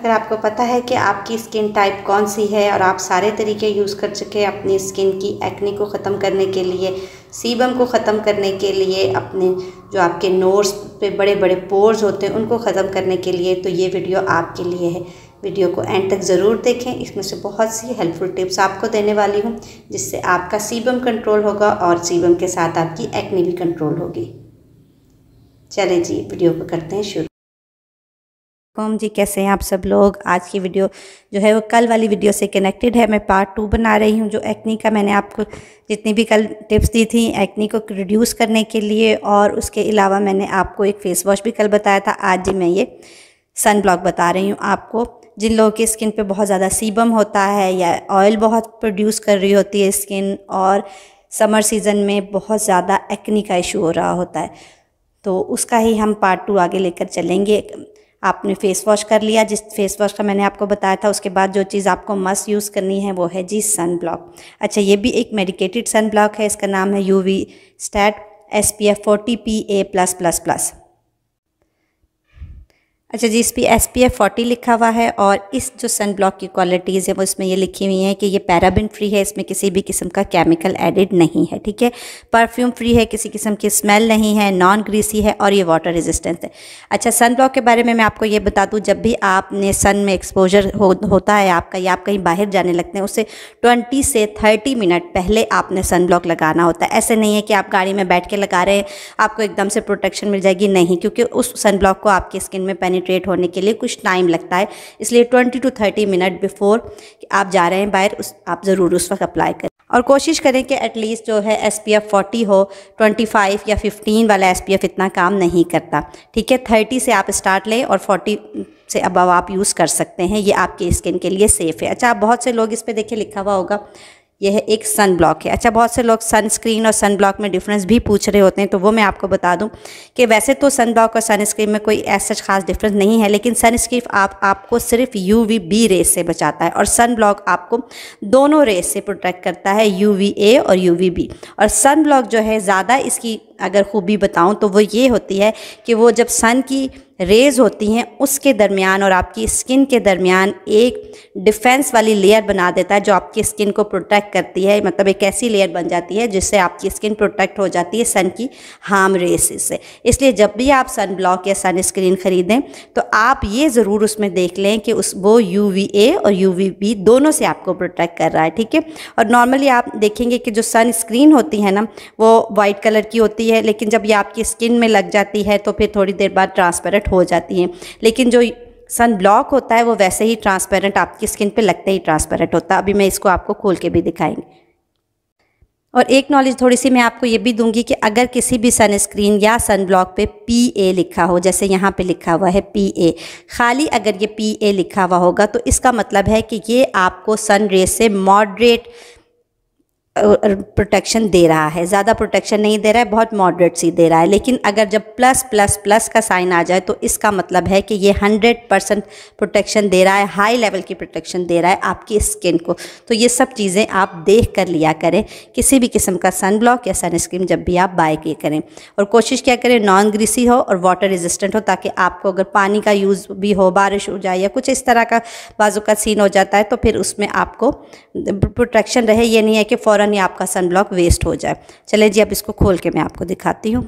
अगर आपको पता है कि आपकी स्किन टाइप कौन सी है और आप सारे तरीके यूज़ कर चुके हैं अपनी स्किन की एक्ने को ख़त्म करने के लिए सीबम को ख़त्म करने के लिए अपने जो आपके नोट्स पे बड़े बड़े पोर्स होते हैं उनको ख़त्म करने के लिए तो ये वीडियो आपके लिए है वीडियो को एंड तक ज़रूर देखें इसमें से बहुत सी हेल्पफुल टिप्स आपको देने वाली हूँ जिससे आपका सीबम कंट्रोल होगा और सीबम के साथ आपकी एक्ने भी कंट्रोल होगी चले जी वीडियो को करते हैं शुरू कॉम जी कैसे हैं आप सब लोग आज की वीडियो जो है वो कल वाली वीडियो से कनेक्टेड है मैं पार्ट टू बना रही हूँ जो एक्नी का मैंने आपको जितनी भी कल टिप्स दी थी एक्नी को रिड्यूस करने के लिए और उसके अलावा मैंने आपको एक फेस वॉश भी कल बताया था आज जी मैं ये सन ब्लॉक बता रही हूँ आपको जिन लोगों की स्किन पर बहुत ज़्यादा सीबम होता है या ऑयल बहुत प्रोड्यूस कर रही होती है स्किन और समर सीज़न में बहुत ज़्यादा एक्नी का इशू हो रहा होता है तो उसका ही हम पार्ट टू आगे लेकर चलेंगे आपने फेस वॉश कर लिया जिस फेस वॉश का मैंने आपको बताया था उसके बाद जो चीज़ आपको मस्ट यूज़ करनी है वो है जी सन ब्लॉक अच्छा ये भी एक मेडिकेटेड सन ब्लॉक है इसका नाम है U V stat S P F forty P A plus plus plus अच्छा जी इस पर एस पी एफ फोर्टी लिखा हुआ है और इस जो सन ब्लॉक की क्वालिटीज़ है वो इसमें ये लिखी हुई है कि ये पैराबिन फ्री है इसमें किसी भी किस्म का केमिकल एडिड नहीं है ठीक है परफ्यूम फ्री है किसी किस्म की स्मेल नहीं है नॉन ग्रीसी है और ये वाटर रेजिस्टेंस है अच्छा सन ब्लॉक के बारे में मैं आपको ये बता दूँ जब भी आपने सन में एक्सपोजर हो, होता है आपका या आप कहीं बाहर जाने लगते हैं उससे ट्वेंटी से थर्टी मिनट पहले आपने सन ब्लॉक लगाना होता है ऐसे नहीं है कि आप गाड़ी में बैठ के लगा रहे हैं आपको एकदम से प्रोटेक्शन मिल जाएगी नहीं क्योंकि उस सन ब्लॉक को आपकी स्किन में पेनी पेनिट्रेट होने के लिए कुछ टाइम लगता है इसलिए twenty two thirty minute before आप जा रहे हैं बाहर उस आप ज़रूर उस वक्त अप्लाई करें और कोशिश करें कि एटलीस्ट जो है एस पी एफ़ फोर्टी हो ट्वेंटी फाइव या फिफ्टीन वाला एस पी एफ़ इतना काम नहीं करता ठीक है थर्टी से आप स्टार्ट लें और फोर्टी से अब आप यूज़ कर सकते हैं ये आपके स्किन के लिए सेफ़ है अच्छा बहुत से लोग इस पर देखिए लिखा हुआ होगा यह एक सन ब्लॉक है अच्छा बहुत से लोग सनस्क्रीन और सन ब्लॉक में डिफरेंस भी पूछ रहे होते हैं तो वो मैं आपको बता दूं कि वैसे तो सन ब्लॉक और सनस्क्रीन में कोई ऐसा खास डिफरेंस नहीं है लेकिन सनस्क्रीन आप आपको सिर्फ यू वी बी रेस से बचाता है और सन ब्लॉक आपको दोनों रेस से प्रोटेक्ट करता है यू वी ए और यू वी बी और सन ब्लॉक जो है ज़्यादा इसकी अगर खूबी बताऊँ तो वो ये होती है कि वो जब सन की रेज़ होती हैं उसके दरमियान और आपकी स्किन के दरमियान एक डिफेंस वाली लेयर बना देता है जो आपकी स्किन को प्रोटेक्ट करती है मतलब एक ऐसी लेयर बन जाती है जिससे आपकी स्किन प्रोटेक्ट हो जाती है सन की हार्म रेस से इसलिए जब भी आप सन ब्लॉक या सन स्क्रीन ख़रीदें तो आप ये ज़रूर उसमें देख लें कि उस वो यू और यू दोनों से आपको प्रोटेक्ट कर रहा है ठीक है और नॉर्मली आप देखेंगे कि जो सन स्क्रीन होती है ना वो वाइट कलर की होती है होती है लेकिन जब ये आपकी स्किन में लग जाती है तो फिर थोड़ी देर बाद ट्रांसपेरेंट हो जाती है लेकिन जो सन ब्लॉक होता है वो वैसे ही ट्रांसपेरेंट आपकी स्किन पे लगते ही ट्रांसपेरेंट होता है अभी मैं इसको आपको खोल के भी दिखाएंगे और एक नॉलेज थोड़ी सी मैं आपको ये भी दूंगी कि अगर किसी भी सनस्क्रीन या सन ब्लॉक पे पी ए लिखा हो जैसे यहाँ पे लिखा हुआ है पी ए खाली अगर ये पी ए लिखा हुआ होगा तो इसका मतलब है कि ये आपको सन रेज से मॉडरेट प्रोटेक्शन दे रहा है ज़्यादा प्रोटेक्शन नहीं दे रहा है बहुत मॉडरेट सी दे रहा है लेकिन अगर जब प्लस प्लस प्लस का साइन आ जाए तो इसका मतलब है कि ये हंड्रेड परसेंट प्रोटेक्शन दे रहा है हाई लेवल की प्रोटेक्शन दे रहा है आपकी स्किन को तो ये सब चीज़ें आप देख कर लिया करें किसी भी किस्म का सन ब्लॉक या सनस्क्रीन जब भी आप बाय किए करें और कोशिश क्या करें नॉन ग्रीसी हो और वाटर रेजिस्टेंट हो ताकि आपको अगर पानी का यूज़ भी हो बारिश हो जाए या कुछ इस तरह का बाजू का सीन हो जाता है तो फिर उसमें आपको प्रोटेक्शन रहे ये नहीं है कि फ़ौरन वन आपका सन ब्लॉक वेस्ट हो जाए चले जी अब इसको खोल के मैं आपको दिखाती हूँ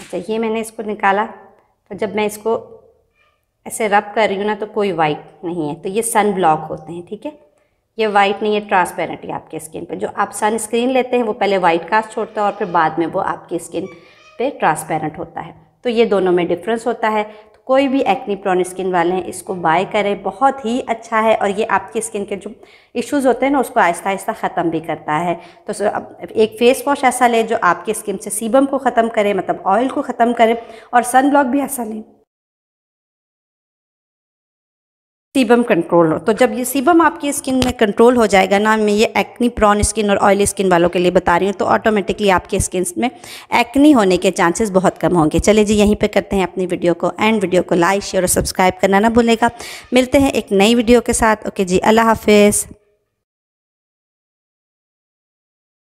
अच्छा ये मैंने इसको निकाला तो जब मैं इसको ऐसे रब कर रही हूँ ना तो कोई वाइट नहीं है तो ये सन ब्लॉक होते हैं ठीक है ये वाइट नहीं है ट्रांसपेरेंट है आपके स्किन पर जो आप सनस्क्रीन लेते हैं वो पहले वाइट कास्ट छोड़ता है और फिर बाद में वो आपकी स्किन पे ट्रांसपेरेंट होता है तो ये दोनों में डिफरेंस होता है कोई भी एक्नी प्रोन स्किन वाले हैं इसको बाय करें बहुत ही अच्छा है और ये आपकी स्किन के जो इश्यूज़ होते हैं ना उसको आहिस्ता आहिस्ता ख़त्म भी करता है तो एक फ़ेस वॉश ऐसा लें जो आपकी स्किन से सीबम को ख़त्म करें मतलब ऑयल को ख़त्म करें और सन ब्लॉक भी ऐसा लें सीबम कंट्रोल हो तो जब ये सीबम आपकी स्किन में कंट्रोल हो जाएगा ना मैं ये एक्नी प्रॉन स्किन और ऑयली स्किन वालों के लिए बता रही हूँ तो ऑटोमेटिकली आपके स्किन में एक्नी होने के चांसेस बहुत कम होंगे चलिए जी यहीं पे करते हैं अपनी वीडियो को एंड वीडियो को लाइक शेयर और सब्सक्राइब करना ना भूलेगा मिलते हैं एक नई वीडियो के साथ ओके जी अल्लाह हाफिज़